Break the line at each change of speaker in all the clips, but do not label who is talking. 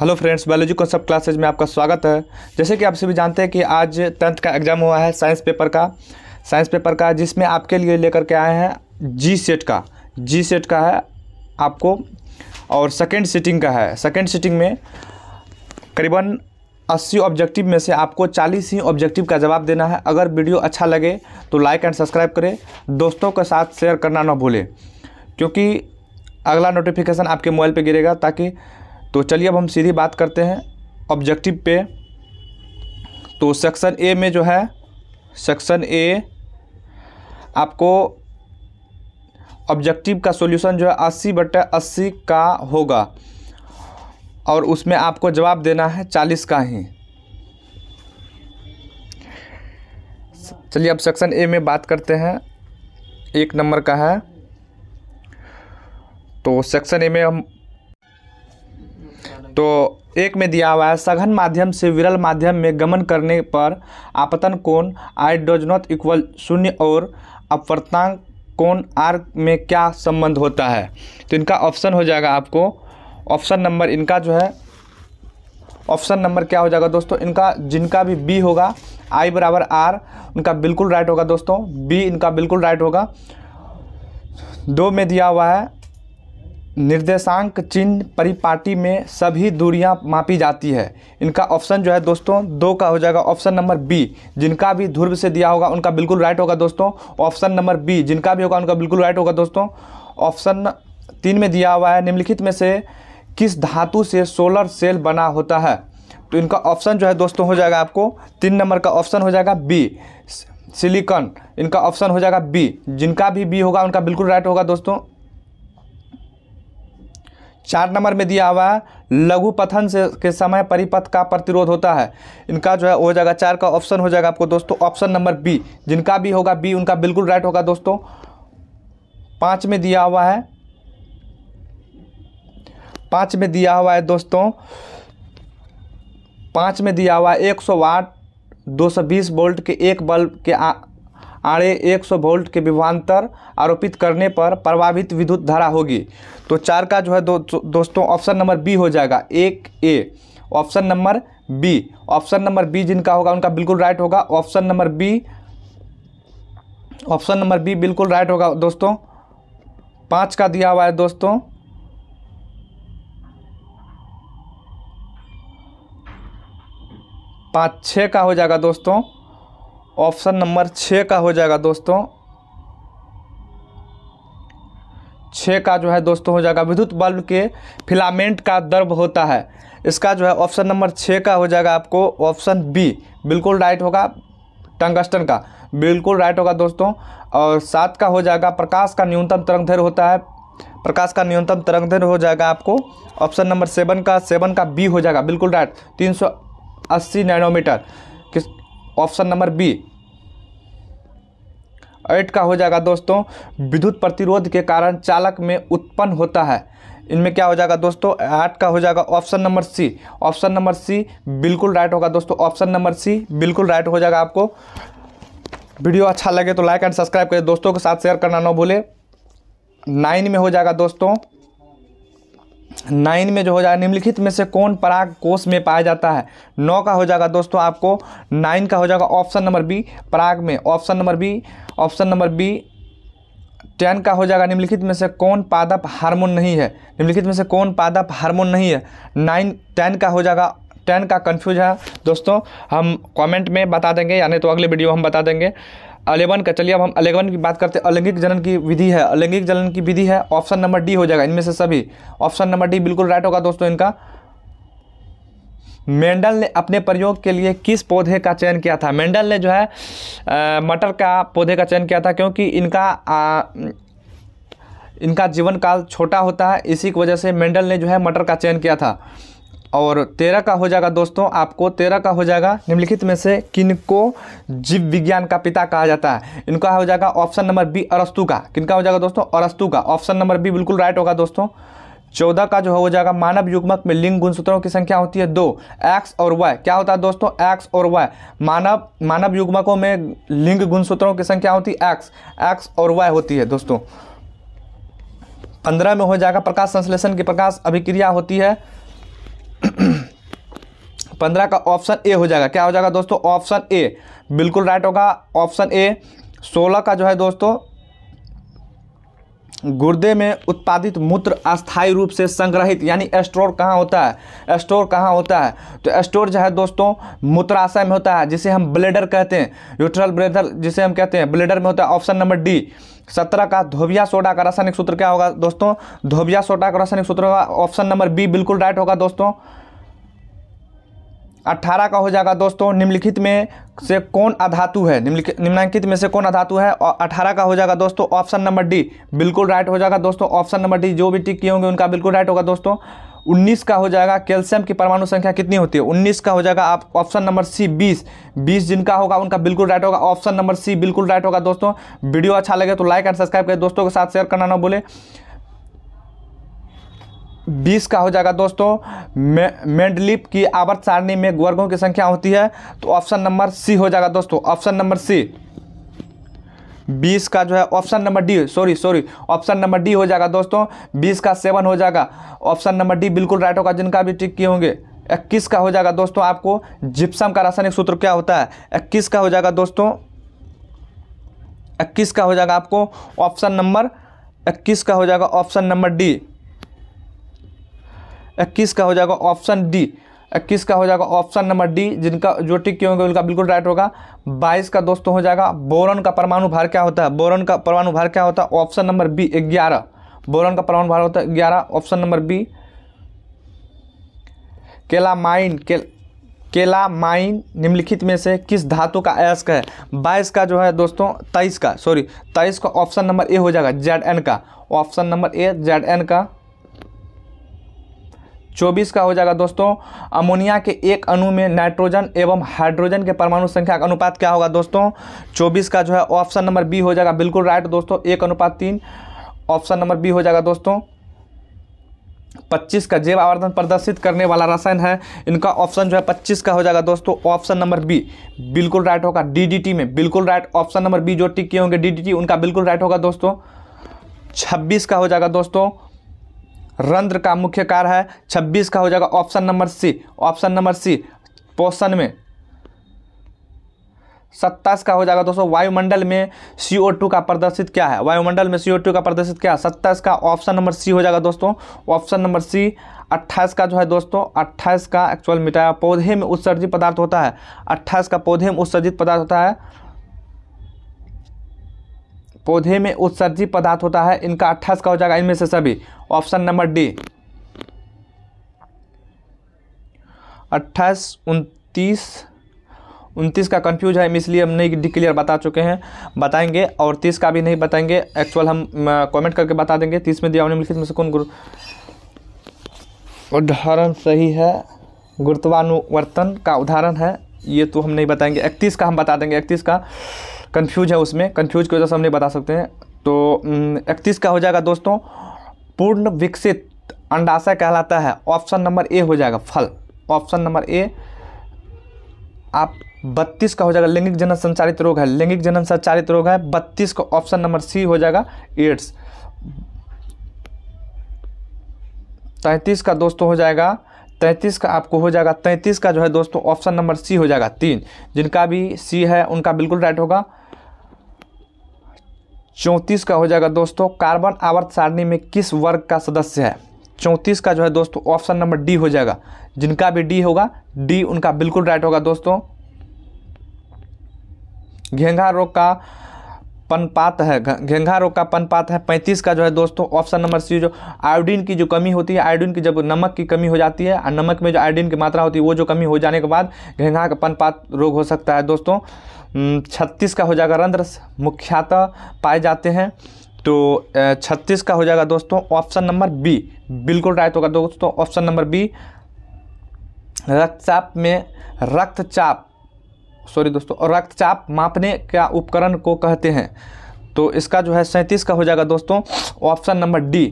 hello friends biology concept classes में आपका स्वागत है जैसे कि आप सभी जानते हैं कि आज टेंथ का एग्ज़ाम हुआ है साइंस पेपर का साइंस पेपर का जिसमें आपके लिए लेकर के आए हैं जी सेट का जी सेट का है आपको और सेकेंड सीटिंग का है सेकेंड सीटिंग में करीबन अस्सी ऑब्जेक्टिव में से आपको चालीस ही ऑब्जेक्टिव का जवाब देना है अगर वीडियो अच्छा लगे तो लाइक एंड सब्सक्राइब करें दोस्तों के साथ शेयर करना ना भूलें क्योंकि अगला नोटिफिकेशन आपके मोबाइल पर गिरेगा ताकि तो चलिए अब हम सीधी बात करते हैं ऑब्जेक्टिव पे तो सेक्शन ए में जो है सेक्शन ए आपको ऑब्जेक्टिव का सॉल्यूशन जो है अस्सी बटे अस्सी का होगा और उसमें आपको जवाब देना है चालीस का ही चलिए अब सेक्शन ए में बात करते हैं एक नंबर का है तो सेक्शन ए में हम तो एक में दिया हुआ है सघन माध्यम से विरल माध्यम में गमन करने पर आपतन कोण आई डज नॉट इक्वल शून्य और अपवर्तांक कोण आर में क्या संबंध होता है तो इनका ऑप्शन हो जाएगा आपको ऑप्शन नंबर इनका जो है ऑप्शन नंबर क्या हो जाएगा दोस्तों इनका जिनका भी बी होगा आई बराबर आर उनका बिल्कुल राइट होगा दोस्तों बी इनका बिल्कुल राइट होगा दो में दिया हुआ है निर्देशांक चिन्ह परिपाटी में सभी दूरियां मापी जाती है इनका ऑप्शन जो है दोस्तों दो का हो जाएगा ऑप्शन नंबर बी जिनका भी ध्रुव से दिया होगा उनका बिल्कुल राइट होगा दोस्तों ऑप्शन नंबर बी जिनका भी होगा उनका बिल्कुल राइट होगा दोस्तों ऑप्शन तीन में दिया हुआ है निम्नलिखित में से किस धातु से सोलर सेल बना होता है तो इनका ऑप्शन जो है दोस्तों हो जाएगा आपको तीन नंबर का ऑप्शन हो जाएगा बी सिलिकॉन इनका ऑप्शन हो जाएगा बी जिनका भी बी होगा उनका बिल्कुल राइट होगा दोस्तों चार नंबर में दिया हुआ है लघु पथन से के समय परिपथ का प्रतिरोध होता है इनका जो है वो हो जाएगा चार का ऑप्शन हो जाएगा आपको दोस्तों ऑप्शन नंबर बी जिनका भी होगा बी उनका बिल्कुल राइट होगा दोस्तों पाँच में दिया हुआ है पाँच में दिया हुआ है दोस्तों पाँच में दिया हुआ है एक सौ वाट दो सौ बीस वोल्ट के एक बल्ब के आड़े 100 वोल्ट के विभवान्तर आरोपित करने पर प्रभावित विद्युत धारा होगी तो चार का जो है दो, दोस्तों ऑप्शन नंबर बी हो जाएगा एक A option number B option number B जिनका होगा उनका बिल्कुल राइट होगा option number B option number B बिल्कुल राइट होगा दोस्तों पाँच का दिया हुआ है दोस्तों पाँच छः का हो जाएगा दोस्तों ऑप्शन नंबर छः का हो जाएगा दोस्तों छः का जो है दोस्तों हो जाएगा विद्युत बल्ब के फिलामेंट का दर्ब होता है इसका जो है ऑप्शन नंबर छः का हो जाएगा आपको ऑप्शन बी बिल्कुल राइट होगा टंगस्टन का बिल्कुल राइट होगा दोस्तों और सात का हो जाएगा प्रकाश का न्यूनतम तरंगदैर्घ्य होता है प्रकाश का न्यूनतम तरंगदैर्घ्य हो जाएगा आपको ऑप्शन नंबर सेवन का सेवन का बी हो जाएगा बिल्कुल राइट तीन सौ अस्सी नैनोमीटर किस ऑप्शन नंबर बी एट का हो जाएगा दोस्तों विद्युत प्रतिरोध के कारण चालक में उत्पन्न होता है इनमें क्या हो जाएगा दोस्तों आठ का हो जाएगा option number C option number C बिल्कुल राइट होगा दोस्तों ऑप्शन नंबर सी बिल्कुल राइट हो जाएगा आपको वीडियो अच्छा लगे तो लाइक एंड सब्सक्राइब करें दोस्तों के साथ शेयर करना ना भूले नाइन में हो जाएगा दोस्तों नाइन में जो हो जाएगा निम्नलिखित में से कौन पराग कोष में पाया जाता है नौ का हो जाएगा दोस्तों आपको नाइन का हो जाएगा ऑप्शन नंबर बी पराग में option number B option number B ten का हो जाएगा निम्नलिखित में से कौन पादप हार्मोन नहीं है निम्नलिखित में से कौन पादप हार्मोन नहीं है नाइन टेन का हो जाएगा टेन का कन्फ्यूज है दोस्तों हम कॉमेंट में बता देंगे यानी तो अगले वीडियो हम बता देंगे अलेवन का चलिए अब हम अलेवन की बात करते हैं अलैंगिक जनन की विधि है अलैंगिक जनन की विधि है ऑप्शन नंबर डी हो जाएगा इनमें से सभी ऑप्शन नंबर डी बिल्कुल राइट होगा दोस्तों इनका मेंडल ने अपने प्रयोग के लिए किस पौधे का चयन किया था मेंडल ने जो है मटर का पौधे का चयन किया था क्योंकि इनका आ, इनका जीवन काल छोटा होता है इसी की वजह से मेंडल ने जो है मटर का चयन किया था और तेरह का हो जाएगा दोस्तों आपको तेरह का हो जाएगा निम्नलिखित में से किनको जीव विज्ञान का पिता कहा जाता है इनका हो जाएगा ऑप्शन नंबर बी अरस्तु का किनका हो जाएगा दोस्तों अरस्तु का ऑप्शन नंबर बी बिल्कुल राइट होगा दोस्तों चौदह का जो हो जाएगा मानव युग्मक में लिंग गुणसूत्रों की संख्या होती है दो एक्स और वाई क्या होता है दोस्तों एक्स और वाई मानव मानव युग्मकों में लिंग गुणसूत्रों की संख्या होती है एक्स एक्स और वाई होती है दोस्तों पंद्रह में हो जाएगा प्रकाश संश्लेषण की प्रकाश अभिक्रिया होती है पंद्रह का ऑप्शन ए हो जाएगा क्या हो जाएगा दोस्तों ऑप्शन ए बिल्कुल राइट होगा ऑप्शन ए सोलह का जो है दोस्तों गुर्दे में उत्पादित मूत्र अस्थायी रूप से संग्रहित यानी स्टोर कहाँ होता है स्टोर कहाँ होता है तो स्टोर जो है दोस्तों मूत्राशय में होता है जिसे हम ब्लेडर कहते हैं यूट्रल ब्लेडर जिसे हम कहते हैं ब्लेडर में होता है ऑप्शन नंबर डी सत्रह का धोबिया सोडा का रासायनिक सूत्र क्या होगा दोस्तों धोबिया सोडा का रासायनिक सूत्र होगा ऑप्शन नंबर बी बिल्कुल राइट होगा दोस्तों अट्ठारह का हो जाएगा दोस्तों निम्नलिखित में से कौन अधातु है निम्नलिखित में से कौन अधातु है और अठारह का हो जाएगा दोस्तों ऑप्शन नंबर डी बिल्कुल राइट हो जाएगा दोस्तों ऑप्शन नंबर डी जो भी टिक किए होंगे उनका बिल्कुल राइट होगा दोस्तों उन्नीस का हो जाएगा कैल्शियम की परमाणु संख्या कितनी होती है उन्नीस का हो जाएगा आप ऑप्शन नंबर सी बीस बीस जिनका होगा उनका बिल्कुल राइट होगा ऑप्शन नंबर सी बिल्कुल राइट होगा दोस्तों वीडियो अच्छा लगे तो लाइक एंड सब्सक्राइब करें दोस्तों के साथ शेयर करना ना बोले बीस का हो जाएगा दोस्तों मे, मेंडलिप की आवर्त सारणी में वर्गों की संख्या होती है तो ऑप्शन नंबर सी हो जाएगा दोस्तों ऑप्शन नंबर सी बीस का जो है option number D sorry sorry option number D हो जाएगा दोस्तों बीस का सेवन हो जाएगा ऑप्शन नंबर डी बिल्कुल राइट होगा जिनका भी टिक किए होंगे इक्कीस का हो जाएगा दोस्तों आपको जिप्सम का रासायनिक सूत्र क्या होता है इक्कीस का हो जाएगा दोस्तों इक्कीस का हो जाएगा आपको ऑप्शन नंबर इक्कीस का हो जाएगा ऑप्शन नंबर डी इक्कीस का हो जाएगा ऑप्शन डी इक्कीस का हो जाएगा ऑप्शन नंबर डी जिनका जो टिक किए होंगे उनका बिल्कुल राइट होगा बाईस का दोस्तों हो जाएगा बोरन का परमाणु भार क्या होता है बोरन का परमाणु भार क्या होता है ऑप्शन नंबर बी ग्यारह बोरन का परमाणु भार होता है ग्यारह option number B calamine के, केला माइन निम्नलिखित में से किस धातु का अयस्क है बाईस का जो है दोस्तों तेईस का सॉरी तेईस का ऑप्शन नंबर ए हो जाएगा जेड एन का option number A Z N का चौबीस का हो जाएगा दोस्तों अमोनिया के एक अणु में नाइट्रोजन एवं हाइड्रोजन के परमाणु संख्या का अनुपात क्या होगा दोस्तों चौबीस का जो है ऑप्शन नंबर बी हो जाएगा बिल्कुल राइट दोस्तों एक अनुपात तीन ऑप्शन नंबर बी हो जाएगा दोस्तों पच्चीस का जैव आवर्धन प्रदर्शित करने वाला रसायन है इनका ऑप्शन जो है पच्चीस का हो जाएगा दोस्तों ऑप्शन नंबर बी बिल्कुल राइट होगा डीडीटी में बिल्कुल राइट ऑप्शन नंबर बी जो टिक किए होंगे डीडीटी उनका बिल्कुल राइट होगा दोस्तों छब्बीस का हो जाएगा दोस्तों रंध्र का मुख्य कार है छब्बीस का हो जाएगा option number C option number C पोषण में सत्ताईस का हो जाएगा दोस्तों वायुमंडल में CO2 का प्रदर्शित क्या है वायुमंडल में CO2 का प्रदर्शित क्या है सत्ताईस का ऑप्शन नंबर सी हो जाएगा दोस्तों ऑप्शन नंबर सी अट्ठाईस का जो है दोस्तों अट्ठाईस का एक्चुअल मिटाया पौधे में उत्सर्जित पदार्थ होता है अट्ठाईस का पौधे में उत्सर्जित पदार्थ होता है पौधे में उत्सर्जी पदार्थ होता है इनका अट्ठाईस का हो जाएगा इनमें से सभी ऑप्शन नंबर डी अट्ठाईस उनतीस उनतीस का कंफ्यूज है इसलिए हम नहीं डिक्लियर बता चुके हैं बताएंगे और तीस का भी नहीं बताएंगे एक्चुअल हम कमेंट करके बता देंगे तीस में दिया निम्नलिखित में से कौन गुरु उदाहरण सही है गुरुत्वानुवर्तन का उदाहरण है ये तो हम नहीं बताएंगे इकतीस का हम बता देंगे इकतीस का कन्फ्यूज है उसमें कन्फ्यूज की वजह से हम नहीं बता सकते हैं तो इकतीस का हो जाएगा दोस्तों पूर्ण विकसित अंडाशय कहलाता है ऑप्शन नंबर ए हो जाएगा फल ऑप्शन नंबर ए आप बत्तीस का हो जाएगा लैंगिक जनन संचारित रोग है लैंगिक जनन संचारित रोग है बत्तीस का ऑप्शन नंबर सी हो जाएगा एड्स तैंतीस का दोस्तों हो जाएगा तैंतीस का आपको हो जाएगा तैंतीस का जो है दोस्तों ऑप्शन नंबर सी हो जाएगा तीन जिनका भी सी है उनका बिल्कुल राइट होगा चौंतीस का हो जाएगा दोस्तों कार्बन आवर्त सारणी में किस वर्ग का सदस्य है चौंतीस का जो है दोस्तों ऑप्शन नंबर डी हो जाएगा जिनका भी डी होगा डी उनका बिल्कुल राइट होगा दोस्तों घेंघा रोग का पनपात है घेंघा रोग का पनपात है पैंतीस का जो है दोस्तों ऑप्शन नंबर सी जो आयोडीन की जो कमी होती है आयोडीन की जब नमक की कमी हो जाती है और नमक में जो आयोडीन की मात्रा होती है वो जो कमी हो जाने के बाद घेंघा का पनपात रोग हो सकता है दोस्तों छत्तीस का हो जाएगा रंध्र मुख्यतः पाए जाते हैं तो छत्तीस का हो जाएगा दोस्तों ऑप्शन नंबर बी बिल्कुल राइट होगा दोस्तों ऑप्शन नंबर बी रक्तचाप में रक्तचाप सॉरी दोस्तों और रक्तचाप मापने का उपकरण को कहते हैं तो इसका जो है सैंतीस का हो जाएगा दोस्तों ऑप्शन नंबर डी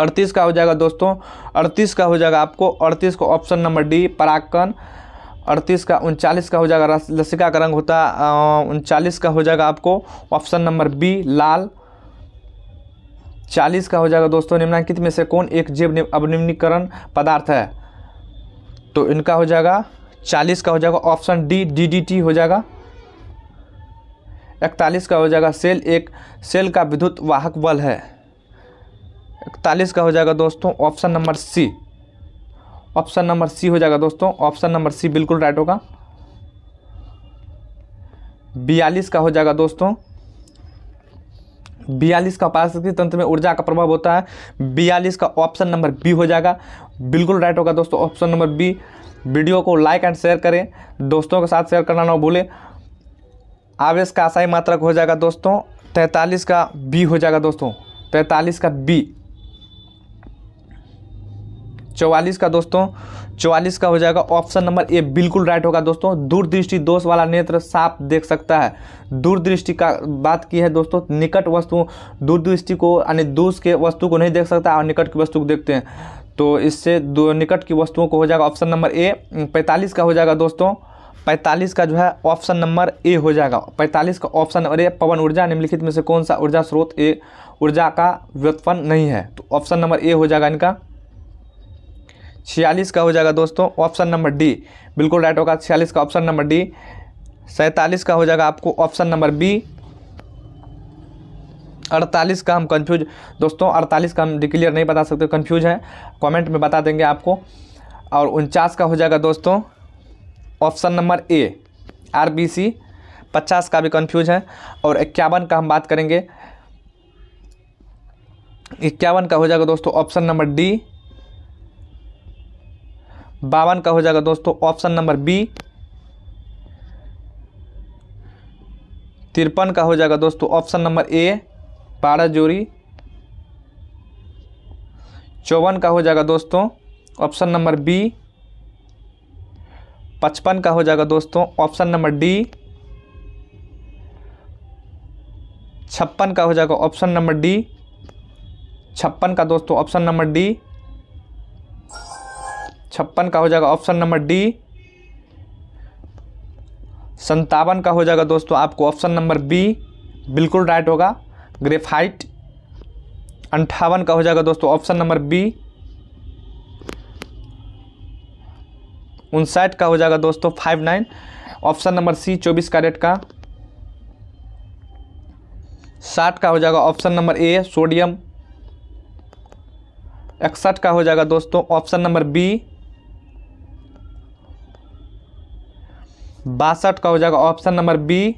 अड़तीस का हो जाएगा दोस्तों अड़तीस का हो जाएगा आपको अड़तीस को ऑप्शन नंबर डी पराकन अड़तीस का उनचालीस का हो जाएगा लसिका का रंग होता है उनचालीस का हो जाएगा आपको ऑप्शन नंबर बी लाल चालीस का हो जाएगा दोस्तों निम्नांकित में से कौन एक जीव अवनिम्नीकरण पदार्थ है तो इनका हो जाएगा चालीस का हो जाएगा option D D D T हो जाएगा इकतालीस का हो जाएगा सेल एक सेल का विद्युत वाहक बल है इकतालीस का हो जाएगा दोस्तों option number C option number C हो जाएगा दोस्तों ऑप्शन नंबर सी बिल्कुल राइट होगा बयालीस का हो जाएगा दोस्तों बयालीस का पारिस्थितिक तंत्र में ऊर्जा का प्रभाव होता है बयालीस का ऑप्शन नंबर बी हो जाएगा बिल्कुल राइट होगा दोस्तों ऑप्शन नंबर बी वीडियो को लाइक एंड शेयर करें दोस्तों के साथ शेयर करना ना भूलें आवेश का आसाई मात्रक हो जाएगा दोस्तों तैंतालीस का बी हो जाएगा दोस्तों तैंतालीस का बी चौवालीस का दोस्तों चौवालीस का हो जाएगा ऑप्शन नंबर ए बिल्कुल राइट होगा दोस्तों दूरदृष्टि दोष वाला नेत्र साफ देख सकता है दूरदृष्टि का बात की है दोस्तों निकट वस्तु दूरदृष्टि को यानी दूस के वस्तु को नहीं देख सकता और निकट की वस्तु को देखते हैं तो इससे दो निकट की वस्तुओं को हो जाएगा ऑप्शन नंबर ए पैंतालीस का हो जाएगा दोस्तों पैंतालीस का जो है ऑप्शन नंबर ए हो जाएगा पैंतालीस का ऑप्शन नंबर ए पवन ऊर्जा निम्नलिखित में से कौन सा ऊर्जा स्रोत ए ऊर्जा का व्युत्पन्न नहीं है तो ऑप्शन नंबर ए हो जाएगा इनका छियालीस का हो जाएगा दोस्तों ऑप्शन नंबर डी बिल्कुल राइट होगा छियालीस का ऑप्शन नंबर डी सैंतालीस का हो जाएगा आपको ऑप्शन नंबर बी अड़तालीस का हम कंफ्यूज दोस्तों अड़तालीस का हम डिक्लियर नहीं बता सकते कंफ्यूज है कमेंट में बता देंगे आपको और उनचास का हो जाएगा दोस्तों option number A R B C पचास का भी कंफ्यूज है और इक्यावन का हम बात करेंगे इक्यावन का हो जाएगा दोस्तों ऑप्शन नंबर डी बावन का हो जाएगा दोस्तों ऑप्शन नंबर बी तिरपन का हो जाएगा दोस्तों ऑप्शन नंबर ए बारह जोड़ी चौवन का हो जाएगा दोस्तों ऑप्शन नंबर बी पचपन का हो जाएगा दोस्तों ऑप्शन नंबर डी छप्पन का हो जाएगा ऑप्शन नंबर डी छप्पन का दोस्तों ऑप्शन नंबर डी छप्पन का हो जाएगा ऑप्शन नंबर डी संतावन का हो जाएगा दोस्तों आपको ऑप्शन नंबर बी बिल्कुल राइट होगा ग्रेफाइट अंठावन का हो जाएगा दोस्तों ऑप्शन नंबर बी उनसाठ का हो जाएगा दोस्तों five nine option number C चौबीस कैरेट का साठ का हो जाएगा ऑप्शन नंबर ए सोडियम इकसठ का हो जाएगा दोस्तों ऑप्शन नंबर बी बासठ का हो जाएगा ऑप्शन नंबर बी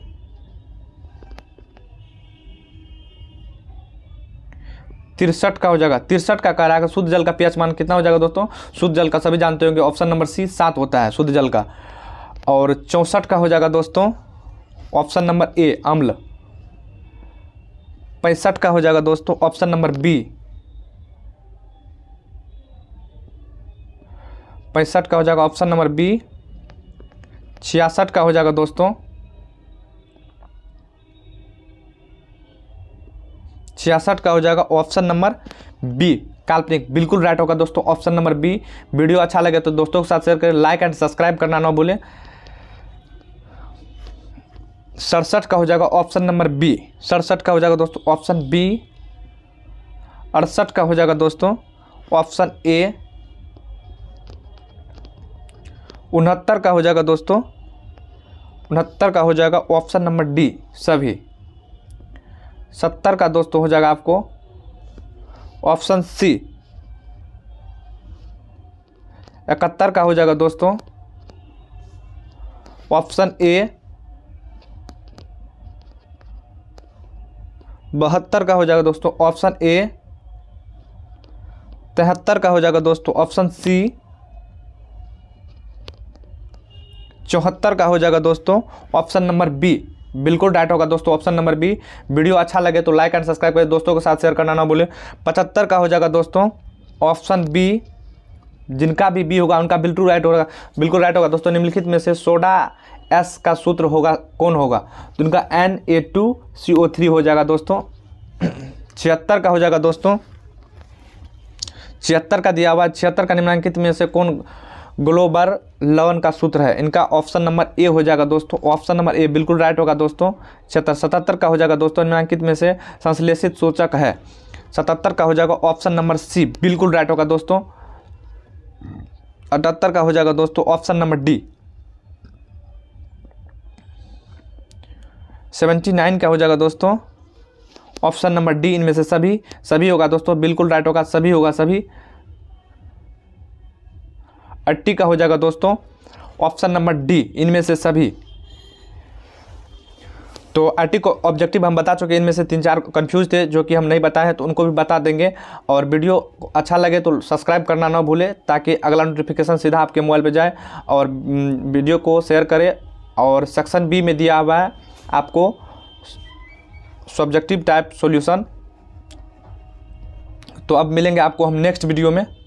तिरसठ का हो जाएगा तिरसठ का कह रहा है शुद्ध जल का पीएच मान कितना हो जाएगा दोस्तों शुद्ध जल का सभी जानते होंगे ऑप्शन नंबर सी सात होता है शुद्ध जल का और चौंसठ का हो जाएगा दोस्तों ऑप्शन नंबर ए अम्ल पैंसठ का हो जाएगा दोस्तों ऑप्शन नंबर बी पैंसठ का हो जाएगा ऑप्शन नंबर बी छियासठ का हो जाएगा दोस्तों छियासठ का हो जाएगा ऑप्शन नंबर बी काल्पनिक बिल्कुल राइट होगा दोस्तों ऑप्शन नंबर बी वीडियो अच्छा लगे तो दोस्तों के साथ शेयर करें लाइक एंड सब्सक्राइब करना ना भूलें सड़सठ का हो जाएगा ऑप्शन नंबर बी सड़सठ का हो जाएगा दोस्तों ऑप्शन बी अड़सठ का हो जाएगा दोस्तों ऑप्शन ए उनहत्तर का हो जाएगा दोस्तों उनहत्तर का हो जाएगा ऑप्शन नंबर डी सभी सत्तर का दोस्तों हो जाएगा आपको ऑप्शन सी इकहत्तर का हो जाएगा दोस्तों ऑप्शन ए बहत्तर का हो जाएगा दोस्तों ऑप्शन ए तिहत्तर का हो जाएगा दोस्तों ऑप्शन सी चौहत्तर का हो जाएगा दोस्तों ऑप्शन नंबर बी बिल्कुल डाइट होगा दोस्तों ऑप्शन नंबर बी वीडियो अच्छा लगे तो लाइक एंड सब्सक्राइब करें दोस्तों के साथ शेयर करना ना भूलें पचहत्तर का हो जाएगा दोस्तों ऑप्शन बी जिनका भी बी होगा उनका बिल्कुल राइट होगा बिल्कुल राइट होगा दोस्तों निम्नलिखित में से सोडा एस का सूत्र होगा कौन होगा तो उनका N A two C O three हो जाएगा दोस्तों छिहत्तर का हो जाएगा दोस्तों छिहत्तर का दिया हुआ छिहत्तर का निम्नांकित में से कौन ग्लोबर लवन का सूत्र है इनका ऑप्शन नंबर ए हो जाएगा दोस्तों ऑप्शन नंबर ए बिल्कुल राइट होगा दोस्तों छिहत्तर सतहत्तर का हो जाएगा दोस्तों निम्नांकित में से संश्लेषित सूचक है सतहत्तर का हो जाएगा ऑप्शन नंबर सी बिल्कुल राइट होगा दोस्तों अठहत्तर का हो जाएगा दोस्तों option number D seventy nine का हो जाएगा दोस्तों ऑप्शन नंबर डी इनमें से सभी सभी होगा दोस्तों बिल्कुल राइट होगा सभी होगा सभी अट्टी का हो जाएगा दोस्तों ऑप्शन नंबर डी इनमें से सभी तो आर्टिक को ऑब्जेक्टिव हम बता चुके हैं इनमें से तीन चार कंफ्यूज थे जो कि हम नहीं बताए हैं तो उनको भी बता देंगे और वीडियो अच्छा लगे तो सब्सक्राइब करना ना भूलें ताकि अगला नोटिफिकेशन सीधा आपके मोबाइल पे जाए और हम्म, वीडियो को शेयर करें और सेक्शन बी में दिया हुआ है आपको सब्जेक्टिव टाइप सोल्यूशन तो अब मिलेंगे आपको हम नेक्स्ट वीडियो में